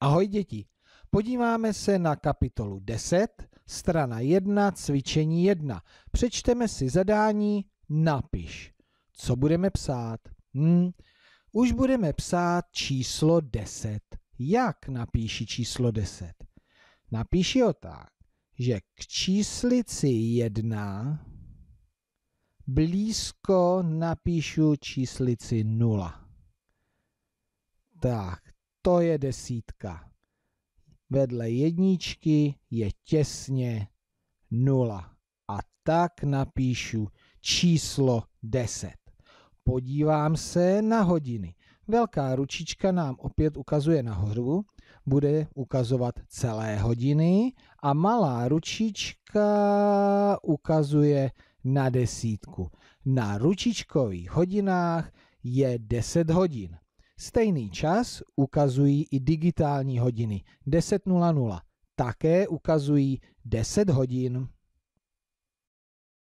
Ahoj děti! Podíváme se na kapitolu 10, strana 1, cvičení 1. Přečteme si zadání Napiš. Co budeme psát? Hmm. Už budeme psát číslo 10. Jak napíši číslo 10? Napíši ho tak, že k číslici 1 blízko napíšu číslici 0. Tak, to je desítka. Vedle jedničky je těsně nula. A tak napíšu číslo 10. Podívám se na hodiny. Velká ručička nám opět ukazuje nahoru, bude ukazovat celé hodiny a malá ručička ukazuje na desítku. Na ručičkových hodinách je 10 hodin. Stejný čas ukazují i digitální hodiny 10.00. Také ukazují 10 hodin.